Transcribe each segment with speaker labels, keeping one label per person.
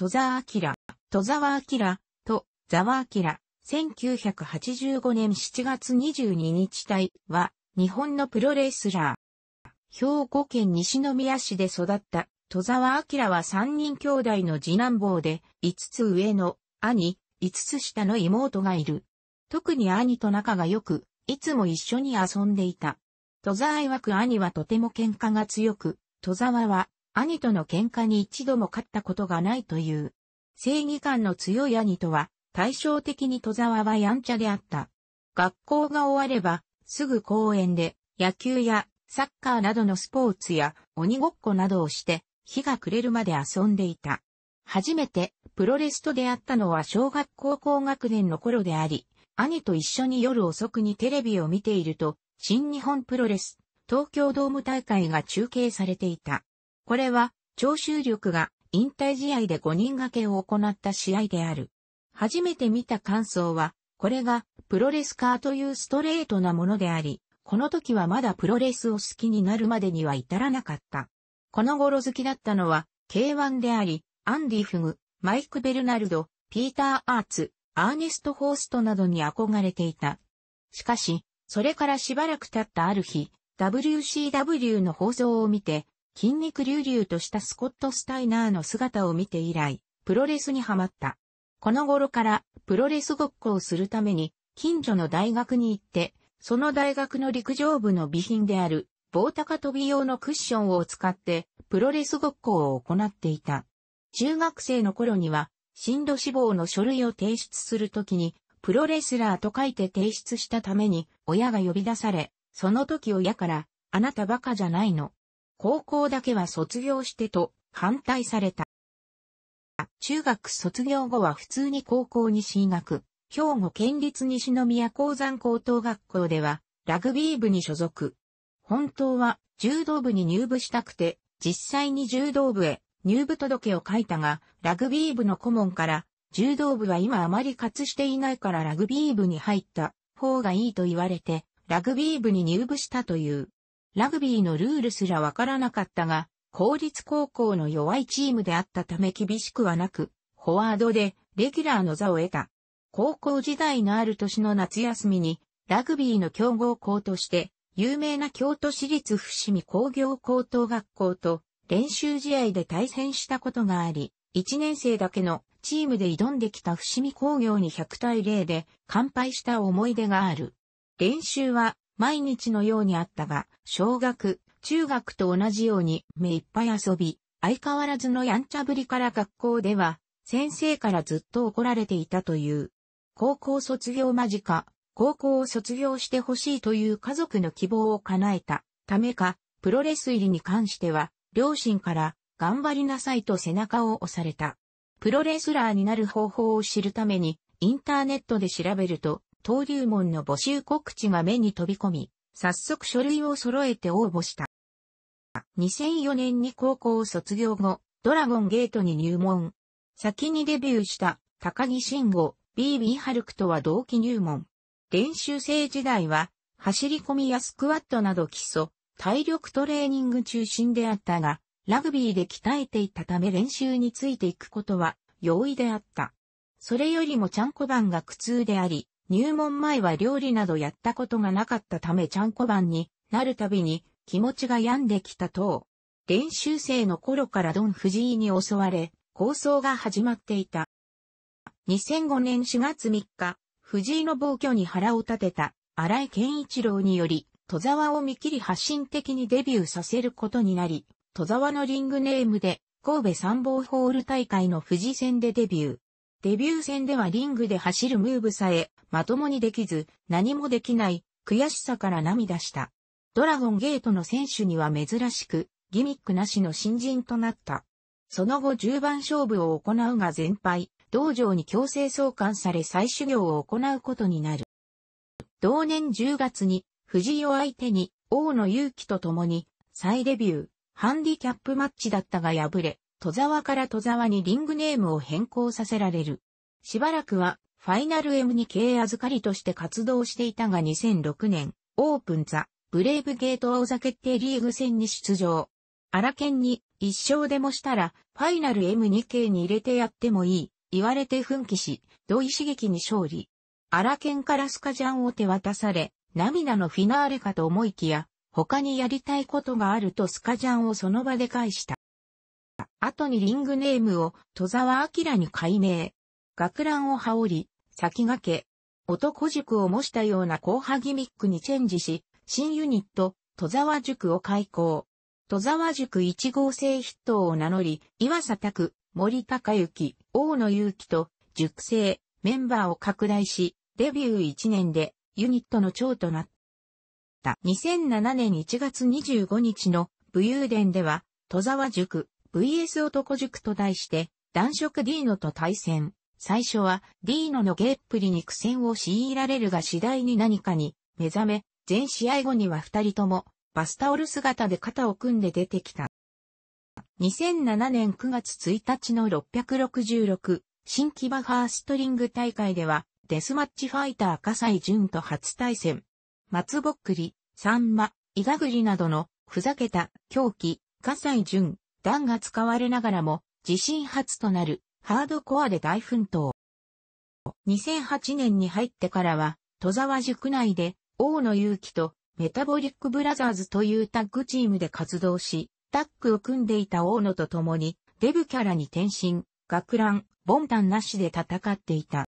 Speaker 1: 戸沢明、戸沢明、と、沢明、1985年7月22日隊は、日本のプロレスラー。兵庫県西宮市で育った戸沢明は3人兄弟の次男坊で、5つ上の兄、5つ下の妹がいる。特に兄と仲が良く、いつも一緒に遊んでいた。戸沢曰く兄はとても喧嘩が強く、戸沢は兄との喧嘩に一度も勝ったことがないという。正義感の強い兄とは、対照的に戸沢はやんちゃであった。学校が終われば、すぐ公園で、野球や、サッカーなどのスポーツや、鬼ごっこなどをして、日が暮れるまで遊んでいた。初めて、プロレスと出会ったのは小学校高学年の頃であり、兄と一緒に夜遅くにテレビを見ていると、新日本プロレス、東京ドーム大会が中継されていた。これは、聴衆力が引退試合で5人掛けを行った試合である。初めて見た感想は、これがプロレスカーというストレートなものであり、この時はまだプロレスを好きになるまでには至らなかった。この頃好きだったのは、K1 であり、アンディ・フグ、マイク・ベルナルド、ピーター・アーツ、アーネスト・ホーストなどに憧れていた。しかし、それからしばらく経ったある日、WCW の放送を見て、筋肉隆々としたスコット・スタイナーの姿を見て以来、プロレスにハマった。この頃からプロレスごっこをするために近所の大学に行って、その大学の陸上部の備品である棒高跳び用のクッションを使ってプロレスごっこを行っていた。中学生の頃には、進路志望の書類を提出するときに、プロレスラーと書いて提出したために、親が呼び出され、その時親から、あなたバカじゃないの高校だけは卒業してと反対された。中学卒業後は普通に高校に進学。兵庫県立西宮鉱山高等学校ではラグビー部に所属。本当は柔道部に入部したくて、実際に柔道部へ入部届を書いたが、ラグビー部の顧問から、柔道部は今あまり活していないからラグビー部に入った方がいいと言われて、ラグビー部に入部したという。ラグビーのルールすらわからなかったが、公立高校の弱いチームであったため厳しくはなく、フォワードでレギュラーの座を得た。高校時代のある年の夏休みに、ラグビーの強豪校として、有名な京都市立伏見工業高等学校と練習試合で対戦したことがあり、1年生だけのチームで挑んできた伏見工業に100対0で完敗した思い出がある。練習は毎日のようにあったが、小学、中学と同じように目いっぱい遊び、相変わらずのやんちゃぶりから学校では、先生からずっと怒られていたという。高校卒業間近、高校を卒業してほしいという家族の希望を叶えたためか、プロレス入りに関しては、両親から頑張りなさいと背中を押された。プロレスラーになる方法を知るために、インターネットで調べると、登竜門の募集告知が目に飛び込み、早速書類を揃えて応募した。2004年に高校を卒業後、ドラゴンゲートに入門。先にデビューした高木慎吾、BB ハルクとは同期入門。練習生時代は、走り込みやスクワットなど基礎、体力トレーニング中心であったが、ラグビーで鍛えていたため練習についていくことは容易であった。それよりもちゃんこ番が苦痛であり、入門前は料理などやったことがなかったためちゃんこ番になるたびに気持ちが病んできたと、練習生の頃からドン藤井に襲われ、構想が始まっていた。2005年4月3日、藤井の暴挙に腹を立てた荒井健一郎により、戸沢を見切り発信的にデビューさせることになり、戸沢のリングネームで神戸参謀ホール大会の富士戦でデビュー。デビュー戦ではリングで走るムーブさえ、まともにできず、何もできない、悔しさから涙した。ドラゴンゲートの選手には珍しく、ギミックなしの新人となった。その後10番勝負を行うが全敗、道場に強制送還され再修行を行うことになる。同年10月に、藤井を相手に、王の勇気と共に、再デビュー、ハンディキャップマッチだったが敗れ、戸沢から戸沢にリングネームを変更させられる。しばらくは、ファイナル M2K 預かりとして活動していたが2006年、オープンザ、ブレイブゲート王酒決定リーグ戦に出場。荒県に、一勝でもしたら、ファイナル M2K に入れてやってもいい、言われて奮起し、土井刺激に勝利。荒県からスカジャンを手渡され、涙のフィナーレかと思いきや、他にやりたいことがあるとスカジャンをその場で返した。後にリングネームを戸沢明に改名。学ランを羽織り、先駆け、男塾を模したような後派ギミックにチェンジし、新ユニット、戸沢塾を開校。戸沢塾1号生筆頭を名乗り、岩佐拓、森高幸、大野祐樹と、塾生、メンバーを拡大し、デビュー1年で、ユニットの長となった。2007年1月25日の武勇伝では、戸沢塾、VS 男塾と題して、男色ディーノと対戦。最初は、ディーノのゲっプりに苦戦を強いられるが次第に何かに目覚め、全試合後には二人とも、バスタオル姿で肩を組んで出てきた。2007年9月1日の666、新木場ファーストリング大会では、デスマッチファイター笠西淳と初対戦。松ぼっくり、サンマ、イガグリなどの、ふざけた、狂気、笠西淳、弾が使われながらも、自身初となるハードコアで大奮闘。2008年に入ってからは、戸沢塾内で、大野祐気とメタボリックブラザーズというタッグチームで活動し、タッグを組んでいた大野と共に、デブキャラに転身、学ラン、ボンタンなしで戦っていた。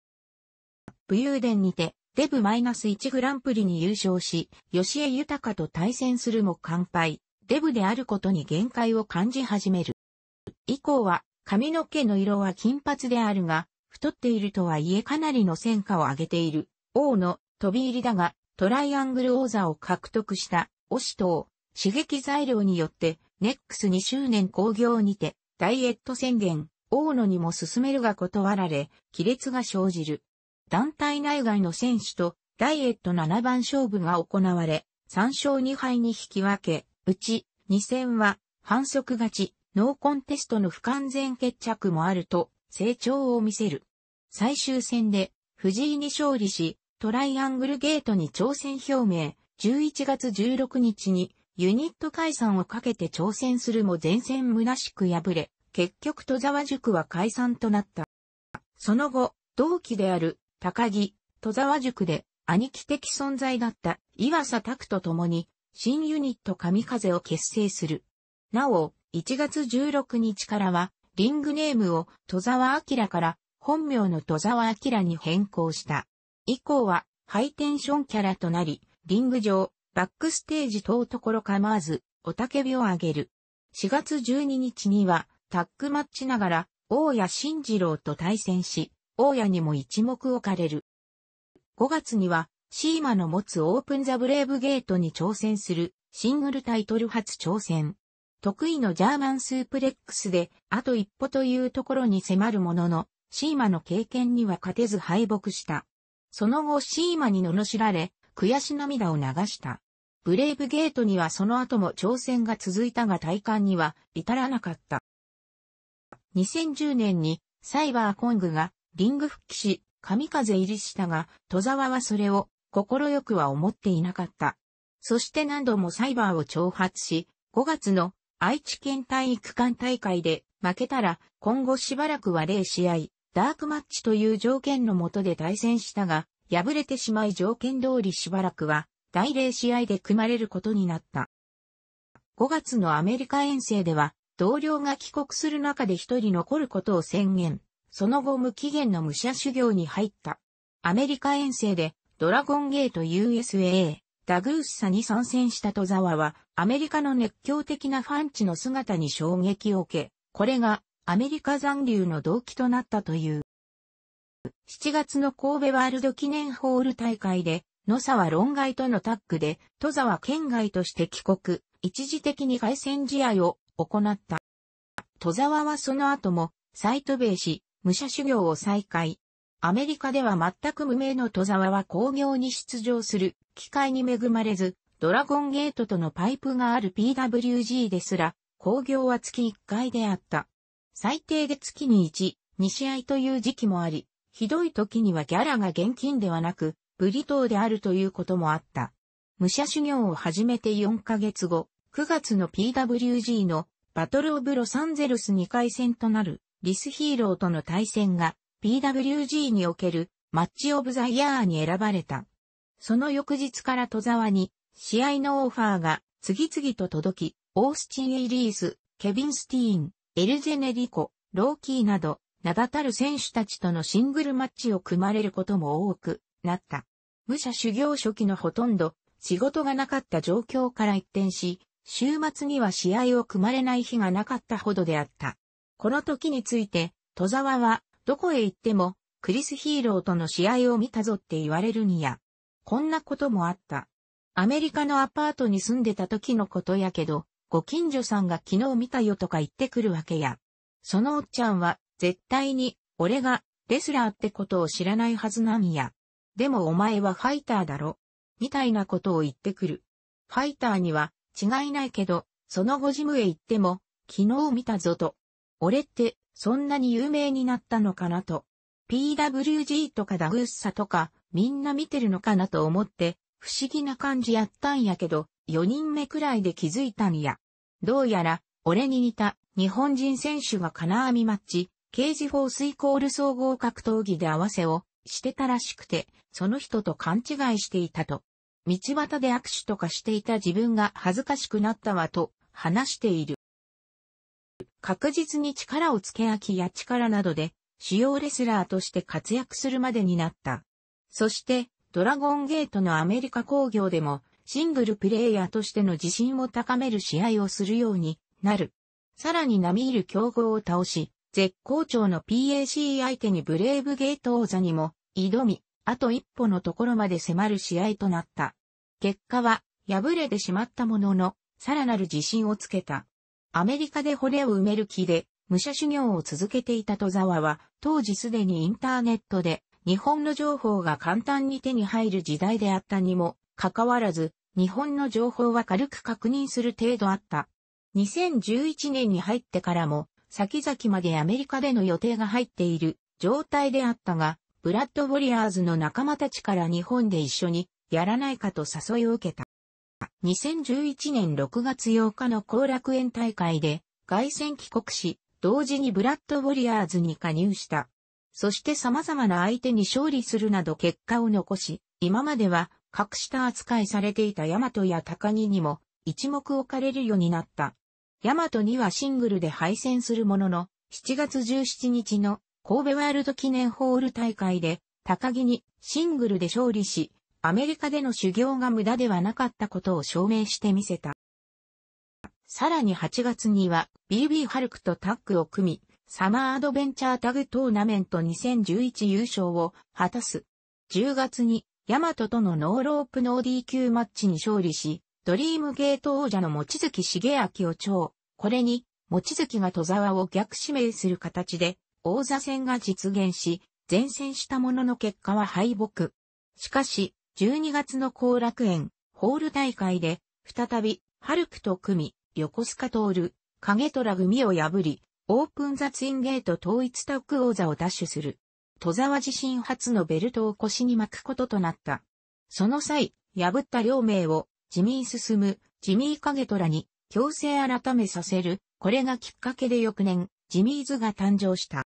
Speaker 1: 武勇伝にて、デブマイナス -1 グランプリに優勝し、吉江豊と対戦するも完敗。デブであることに限界を感じ始める。以降は、髪の毛の色は金髪であるが、太っているとはいえかなりの戦果を上げている。王の飛び入りだが、トライアングル王座を獲得した、オシトを刺激材料によって、ネックス2周年興行にて、ダイエット宣言、大野にも進めるが断られ、亀裂が生じる。団体内外の選手とダイエット7番勝負が行われ、3勝2敗に引き分け、うち2戦は反則勝ち、ノーコンテストの不完全決着もあると成長を見せる。最終戦で藤井に勝利し、トライアングルゲートに挑戦表明、11月16日にユニット解散をかけて挑戦するも前線虚しく敗れ、結局戸沢塾は解散となった。その後、同期である高木、戸沢塾で兄貴的存在だった岩佐拓と共に新ユニット神風を結成する。なお、1月16日からは、リングネームを戸沢明から本名の戸沢明に変更した。以降は、ハイテンションキャラとなり、リング上、バックステージ等ところ構わず、おたけびを上げる。4月12日には、タックマッチながら、大谷慎次郎と対戦し、大谷にも一目置かれる。5月には、シーマの持つオープンザブレイブゲートに挑戦するシングルタイトル初挑戦。得意のジャーマンスープレックスであと一歩というところに迫るものの、シーマの経験には勝てず敗北した。その後シーマに罵られ、悔し涙を流した。ブレイブゲートにはその後も挑戦が続いたが体感には至らなかった。2010年にサイバーコングがリング復帰し、神風入りしたが、戸沢はそれを心よくは思っていなかった。そして何度もサイバーを挑発し、5月の愛知県体育館大会で負けたら今後しばらくは0試合、ダークマッチという条件のもとで対戦したが、敗れてしまい条件通りしばらくは第0試合で組まれることになった。5月のアメリカ遠征では、同僚が帰国する中で一人残ることを宣言。その後無期限の武者修行に入った。アメリカ遠征でドラゴンゲート USA、ダグースサに参戦した戸沢は、アメリカの熱狂的なファンチの姿に衝撃を受け、これがアメリカ残留の動機となったという。7月の神戸ワールド記念ホール大会で、野沢論外とのタッグで、戸沢県外として帰国、一時的に凱旋試合を行った。戸沢はその後も、サイトベイし、武者修行を再開、アメリカでは全く無名の戸沢は工業に出場する機会に恵まれず、ドラゴンゲートとのパイプがある PWG ですら、工業は月1回であった。最低で月に1、2試合という時期もあり、ひどい時にはギャラが現金ではなく、ブリトーであるということもあった。武者修行を始めて4ヶ月後、9月の PWG のバトルオブロサンゼルス2回戦となるリスヒーローとの対戦が PWG におけるマッチオブザイヤーに選ばれた。その翌日から戸沢に試合のオファーが次々と届き、オースチン・イリース、ケビン・スティーン、エルゼネリコ、ローキーなど、名だたる選手たちとのシングルマッチを組まれることも多くなった。武者修行初期のほとんど仕事がなかった状況から一転し、週末には試合を組まれない日がなかったほどであった。この時について、戸沢はどこへ行っても、クリスヒーローとの試合を見たぞって言われるにや。こんなこともあった。アメリカのアパートに住んでた時のことやけど、ご近所さんが昨日見たよとか言ってくるわけや。そのおっちゃんは、絶対に、俺が、レスラーってことを知らないはずなんや。でもお前はファイターだろ。みたいなことを言ってくる。ファイターには、違いないけど、その後ジムへ行っても、昨日見たぞと。俺って、そんなに有名になったのかなと。PWG とかダグッサとか、みんな見てるのかなと思って、不思議な感じやったんやけど、4人目くらいで気づいたんや。どうやら、俺に似た日本人選手が金網マッチ、ケージフォースイコール総合格闘技で合わせをしてたらしくて、その人と勘違いしていたと。道端で握手とかしていた自分が恥ずかしくなったわと話している。確実に力をつけ飽きや力などで、主要レスラーとして活躍するまでになった。そして、ドラゴンゲートのアメリカ工業でも、シングルプレイヤーとしての自信を高める試合をするようになる。さらに並みいる競合を倒し、絶好調の PAC 相手にブレイブゲート王座にも挑み、あと一歩のところまで迫る試合となった。結果は、敗れてしまったものの、さらなる自信をつけた。アメリカで骨を埋める気で、武者修行を続けていた戸沢は、当時すでにインターネットで、日本の情報が簡単に手に入る時代であったにも、かかわらず、日本の情報は軽く確認する程度あった。2011年に入ってからも、先々までアメリカでの予定が入っている状態であったが、ブラッドウォリアーズの仲間たちから日本で一緒にやらないかと誘いを受けた。2011年6月8日の後楽園大会で外戦帰国し、同時にブラッドウォリアーズに加入した。そして様々な相手に勝利するなど結果を残し、今までは格下扱いされていたヤマトや高木にも一目置かれるようになった。ヤマトにはシングルで敗戦するものの、7月17日の神戸ワールド記念ホール大会で高木にシングルで勝利し、アメリカでの修行が無駄ではなかったことを証明してみせた。さらに8月には BB ハルクとタッグを組み、サマーアドベンチャータグトーナメント2011優勝を果たす。10月にヤマトとのノーロープノー DQ マッチに勝利し、ドリームゲート王者の望月重明を超、これに、望月が戸沢を逆指名する形で、王座戦が実現し、前線したものの結果は敗北。しかし、12月の後楽園、ホール大会で、再び、ハルクと組み、横須賀る、影虎組を破り、オープンザツインゲート統一タック王座を奪取する。戸沢自身初のベルトを腰に巻くこととなった。その際、破った両名を、ジミー進む、ジミー影虎に、強制改めさせる。これがきっかけで翌年、ジミーズが誕生した。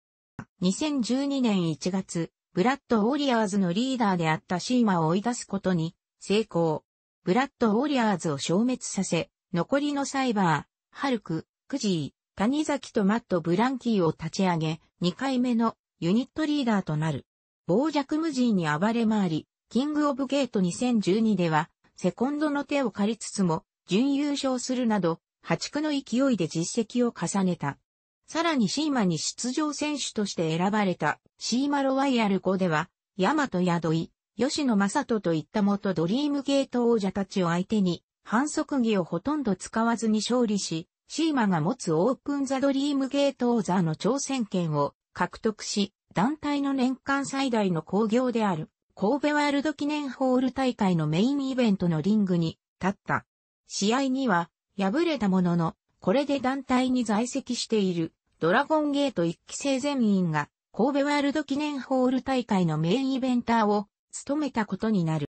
Speaker 1: 2012年1月、ブラッド・ウォリアーズのリーダーであったシーマを追い出すことに成功。ブラッド・ウォリアーズを消滅させ、残りのサイバー、ハルク、クジー、谷崎とマット・ブランキーを立ち上げ、2回目のユニットリーダーとなる。傍若無人に暴れ回り、キング・オブ・ゲート2012では、セコンドの手を借りつつも、準優勝するなど、破竹の勢いで実績を重ねた。さらにシーマに出場選手として選ばれたシーマロワイヤル5では、ヤマト宿井、吉野正人といった元ドリームゲート王者たちを相手に、反則技をほとんど使わずに勝利し、シーマが持つオープンザドリームゲート王座の挑戦権を獲得し、団体の年間最大の興行である、神戸ワールド記念ホール大会のメインイベントのリングに立った。試合には、敗れたものの、これで団体に在籍しているドラゴンゲート一期生全員が神戸ワールド記念ホール大会のメインイベンターを務めたことになる。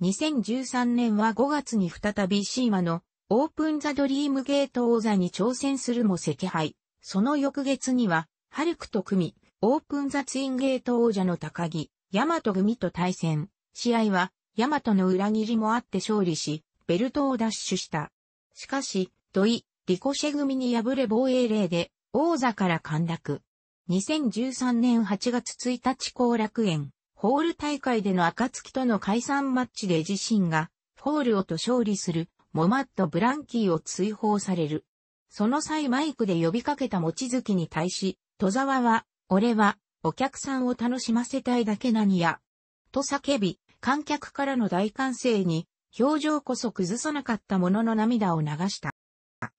Speaker 1: 2013年は5月に再びシーマのオープンザドリームゲート王座に挑戦するも赤敗。その翌月には、ハルクと組、オープンザツインゲート王者の高木、ヤマト組と対戦。試合は、ヤマトの裏切りもあって勝利し、ベルトを奪取した。しかし、土井、リコシェ組に敗れ防衛令で王座から陥落。2013年8月1日後楽園、ホール大会での暁との解散マッチで自身が、ホールをと勝利する、モマット・ブランキーを追放される。その際マイクで呼びかけた餅月に対し、戸沢は、俺は、お客さんを楽しませたいだけなにや、と叫び、観客からの大歓声に、表情こそ崩さなかったものの涙を流した。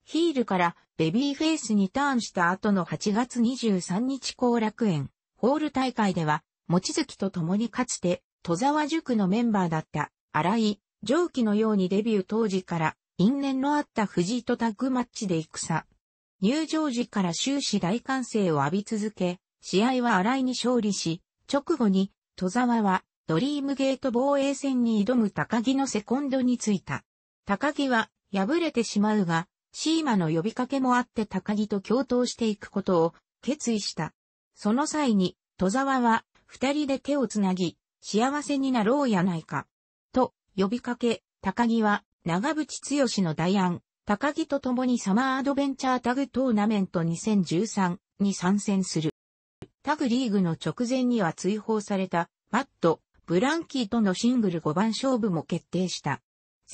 Speaker 1: ヒールからベビーフェイスにターンした後の8月23日後楽園、ホール大会では、望月と共にかつて、戸沢塾のメンバーだった荒井、上記のようにデビュー当時から因縁のあった藤井とタッグマッチで戦。入場時から終始大歓声を浴び続け、試合は荒井に勝利し、直後に戸沢はドリームゲート防衛戦に挑む高木のセコンドについた。高木は敗れてしまうが、シーマの呼びかけもあって高木と共闘していくことを決意した。その際に、戸沢は二人で手をつなぎ、幸せになろうやないか。と、呼びかけ、高木は、長渕剛の代案、高木と共にサマーアドベンチャータグトーナメント2013に参戦する。タグリーグの直前には追放された、マット、ブランキーとのシングル5番勝負も決定した。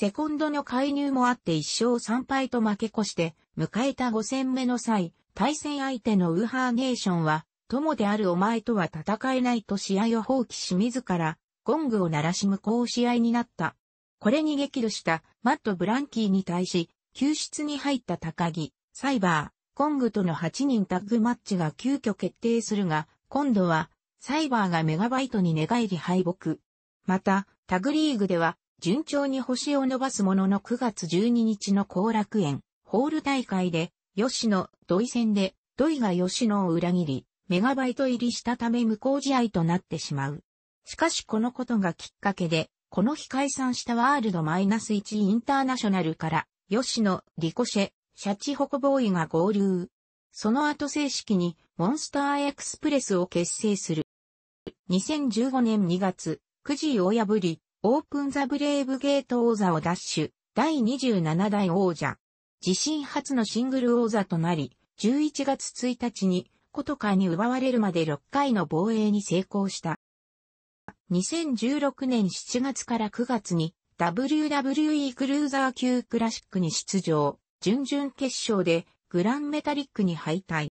Speaker 1: セコンドの介入もあって1勝3敗と負け越して、迎えた5戦目の際、対戦相手のウーハーネーションは、友であるお前とは戦えないと試合を放棄し自ら、ゴングを鳴らしこう試合になった。これに激怒したマット・ブランキーに対し、救出に入った高木、サイバー、ゴングとの8人タッグマッチが急遽決定するが、今度は、サイバーがメガバイトに寝返り敗北。また、タグリーグでは、順調に星を伸ばすものの9月12日の後楽園、ホール大会で、吉野、土井戦で、土井が吉野を裏切り、メガバイト入りしたため無効試合となってしまう。しかしこのことがきっかけで、この日解散したワールドマイナス1インターナショナルから、吉野、リコシェ、シャチホコボーイが合流。その後正式に、モンスターエクスプレスを結成する。2015年2月、9時を破り、オープンザブレイブゲート王座を奪取、第27代王者。自身初のシングル王座となり、11月1日に、コトカに奪われるまで6回の防衛に成功した。2016年7月から9月に WWE クルーザー級クラシックに出場、準々決勝でグランメタリックに敗退。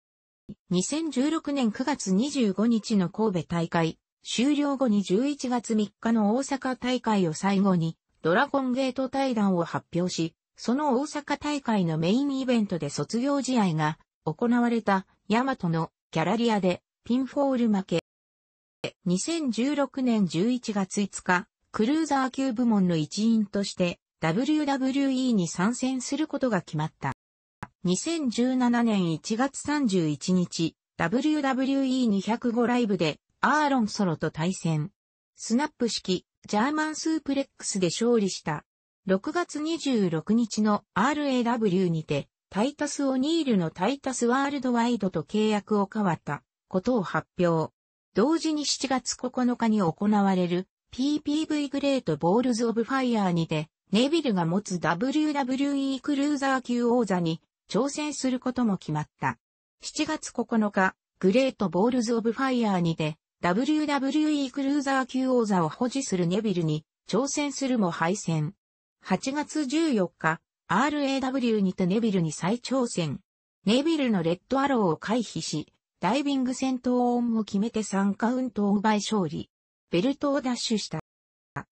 Speaker 1: 2016年9月25日の神戸大会終了後に11月3日の大阪大会を最後に、ドラゴンゲート対談を発表し、その大阪大会のメインイベントで卒業試合が行われたヤマトのギャラリアでピンフォール負け。2016年11月5日、クルーザー級部門の一員として WWE に参戦することが決まった。2017年1月31日、WWE205 ライブでアーロン・ソロと対戦。スナップ式、ジャーマンスープレックスで勝利した。6月26日の RAW にて、タイタス・オニールのタイタスワールドワイドと契約を交わったことを発表。同時に7月9日に行われる PPV グレート・ボールズ・オブ・ファイヤーにて、ネビルが持つ WWE クルーザー級王座に挑戦することも決まった。7月9日、グレート・ボールズ・オブ・ファイヤーにて、WWE クルーザー級王座を保持するネビルに挑戦するも敗戦。8月14日、RAW にてネビルに再挑戦。ネビルのレッドアローを回避し、ダイビング戦闘音を決めて3カウントを奪い勝利。ベルトを奪取した。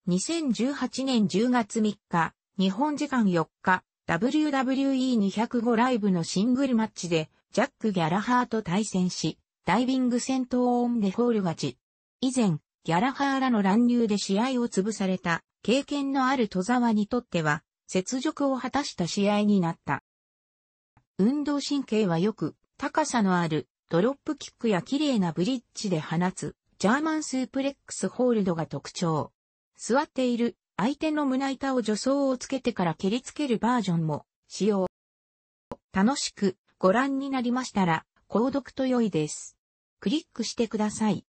Speaker 1: 2018年10月3日、日本時間4日、WWE205 ライブのシングルマッチで、ジャック・ギャラハーと対戦し、ダイビング戦闘オンデフォール勝ち。以前、ギャラハーらの乱入で試合を潰された経験のある戸沢にとっては、雪辱を果たした試合になった。運動神経はよく、高さのあるドロップキックや綺麗なブリッジで放つジャーマンスープレックスホールドが特徴。座っている相手の胸板を助走をつけてから蹴りつけるバージョンも使用。楽しくご覧になりましたら、購読と良いです。クリックしてください。